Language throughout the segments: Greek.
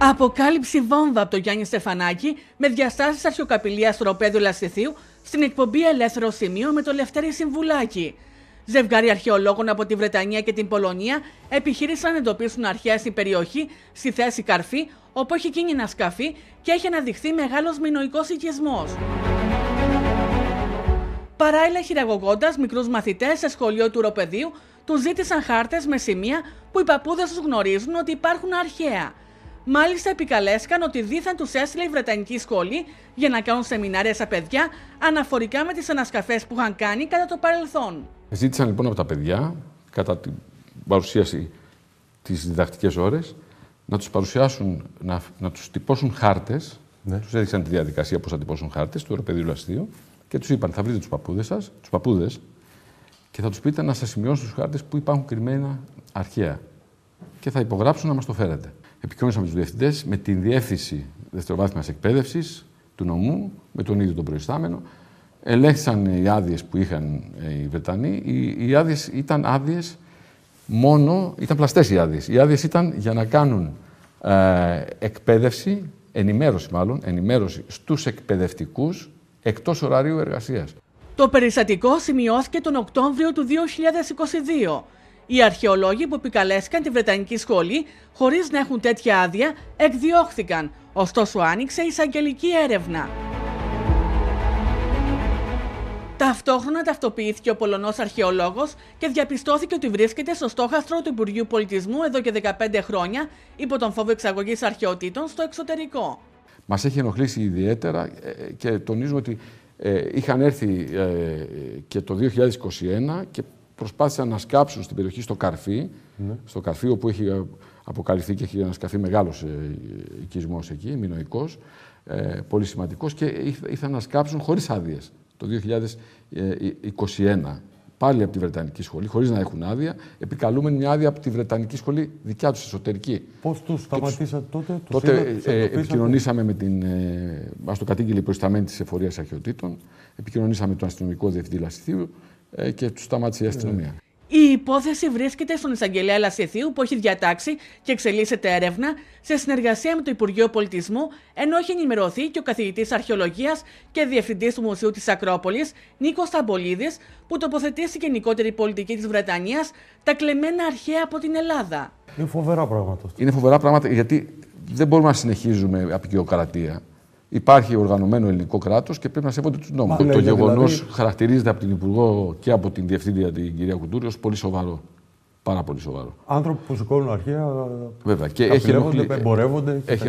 Αποκάλυψη βόμβα από τον Γιάννη Στεφανάκη με διαστάσεις αρχαιοκαπηλείας Ροπέδου Λασιθίου στην εκπομπή Ελεύθερο Σημείο με το Λευτέρη Συμβουλάκη. Ζευγάρι αρχαιολόγων από τη Βρετανία και την Πολωνία επιχείρησαν να εντοπίσουν αρχαία στην περιοχή, στη θέση Καρφή, όπου έχει γίνει ένα και έχει αναδειχθεί μεγάλος μηνοϊκός οικισμός. Παράλληλα, χειραγωγώντας μικρούς μαθητές σε σχολείο του Ροπεδίου, τους ζήτησαν χάρτες με σημεία που οι παππούδες τους γνωρίζουν ότι υπάρχουν αρχαία. Μάλιστα, επικαλέσκαν ότι δίθεν τους έστειλε η Βρετανική σχολή για να κάνουν σεμινάρια στα παιδιά αναφορικά με τις ανασκαφές που είχαν κάνει κατά το παρελθόν. Ζήτησαν λοιπόν από τα παιδιά, κατά την παρουσίαση τις διδακτικές ώρες, να τους παρουσιάσουν, να, να τους τυπώσουν χάρτες. Ναι. Τους έδειξαν τη διαδικασία πώς θα τυπώσουν χάρτες του Ευρωπαιδίου Αστείου και τους είπαν: Θα βρείτε τους παππούδες σας, τους παππούδες, και θα τους πείτε να σας σημειώσουν τους χάρτες που υπάρχουν κρυμμένα αρχαία. Και θα υπογράψουν να μας το φέρετε επικοινωνήσαμε τους διευθυντές, με τη διεύθυνση δευτεροβάθμιας εκπαίδευσης του νομού, με τον ίδιο τον προϊστάμενο. Ελέγχθησαν οι άδειες που είχαν ε, οι Βρετανοί. Οι, οι άδειες ήταν άδειες μόνο, ήταν πλαστές οι άδειες. Οι άδειες ήταν για να κάνουν ε, εκπαίδευση, ενημέρωση μάλλον, ενημέρωση στους εκπαιδευτικούς εκτός ωραρίου εργασίας. Το περιστατικό σημειώθηκε τον Οκτώβριο του 2022 οι αρχαιολόγοι που επικαλέστηκαν τη Βρετανική σχολή, χωρίς να έχουν τέτοια άδεια, εκδιώχθηκαν. Ωστόσο, άνοιξε η εισαγγελική έρευνα. Ταυτόχρονα ταυτοποιήθηκε ο Πολωνός αρχαιολόγος και διαπιστώθηκε ότι βρίσκεται στο στόχαστρο του Υπουργείου Πολιτισμού εδώ και 15 χρόνια υπό τον φόβο εξαγωγής αρχαιοτήτων στο εξωτερικό. Μας έχει ενοχλήσει ιδιαίτερα ε, ε, και τονίζουμε ότι ε, είχαν έρθει και το 2021 και προσπάθησαν να σκάψουν στην περιοχή στο Καρφί, ναι. στο Καρφί όπου έχει ε, αποκαλυφθεί και έχει ανασκαφεί μεγάλος ε, οικισμός εκεί, μηνοϊκός, ε, πολύ σημαντικός και ήθελαν να σκάψουν χωρίς άδειες το 2021. Ε, πάλι από τη Βρετανική σχολή, χωρίς να έχουν άδεια, επικαλούμενη μια άδεια από τη Βρετανική σχολή δικιά τους εσωτερική. Πώς τους σταματήσατε τους... τότε, τους Τότε ε, ε, επικοινωνήσαμε με την. Ε, το κατήγγειλε η προϊσταμένη της εφορίας αρχαιοτήτων, επικοινωνήσαμε με τον αστυνομικό διευθυντή Λασιθίου, ε, και του σταμάτησε η ναι. αστυνομία. Η υπόθεση βρίσκεται στον εισαγγελέα Λασιθίου, που έχει διατάξει και εξελίσσεται έρευνα σε συνεργασία με το Υπουργείο Πολιτισμού, ενώ έχει ενημερωθεί και ο καθηγητής Αρχαιολογίας και διευθυντής του Μουσείου της Ακρόπολης, Νίκος Ταμπολίδη, που τοποθετεί στη γενικότερη πολιτική της Βρετανίας τα κλεμμένα αρχαία από την Ελλάδα. Είναι φοβερά πράγματα. Είναι φοβερά πράγματα γιατί δεν μπορούμε να συνεχίζουμε απεικιοκρατία. Υπάρχει οργανωμένο ελληνικό κράτος και πρέπει να σέβονται τους νόμους. το γεγονός δηλαδή- χαρακτηρίζεται από την Υπουργό και από την Διευθύντρια την κυρία Κουντούρη ως πολύ σοβαρό. Πάρα πολύ σοβαρό. Άνθρωποι που σηκώνουν αρχαία. Βέβαια. Και έχει, εμπορεύονται έχει,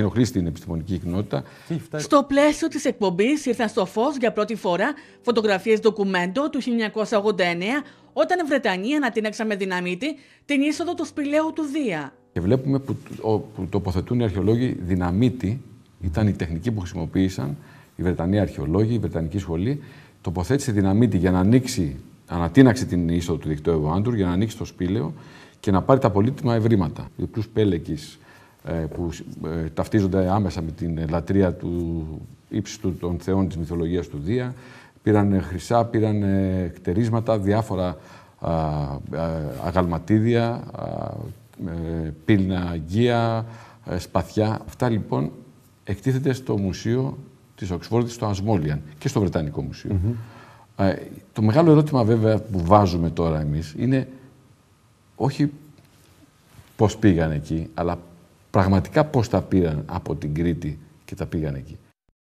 ενοχλήσει, την επιστημονική κοινότητα. Στο πλαίσιο της εκπομπής ήρθαν στο φως για πρώτη φορά φωτογραφίες ντοκουμέντο του 1989 όταν η Βρετανία ανατείναξε με δυναμίτη την είσοδο του σπηλαίου του Δία. Και βλέπουμε που, που τοποθετούν οι αρχαιολόγοι δυναμίτη ήταν η τεχνική που χρησιμοποίησαν οι Βρετανοί αρχαιολόγοι, η Βρετανική σχολή, τοποθέτησε δυναμίτη για να ανοίξει, ανατείναξε την είσοδο του δικτύου Εβοάντουρ για να ανοίξει το σπήλαιο και να πάρει τα πολύτιμα ευρήματα. Οι πλούς πέλεκης ε, που ε, ταυτίζονται άμεσα με την ε, λατρεία του ύψιστου των θεών της μυθολογίας του Δία, πήραν χρυσά, πήραν κτερίσματα, διάφορα αγαλματίδια, πύληνα γεία, σπαθιά. Αυτά λοιπόν εκτίθεται στο Μουσείο της Οξφόρδης, στο Ασμόλιαν και στο Βρετανικό ε, το μεγάλο ερώτημα βέβαια που βάζουμε τώρα εμείς είναι όχι πώς πήγαν εκεί, αλλά πραγματικά πώς τα πήραν από την Κρήτη και τα πήγαν εκεί.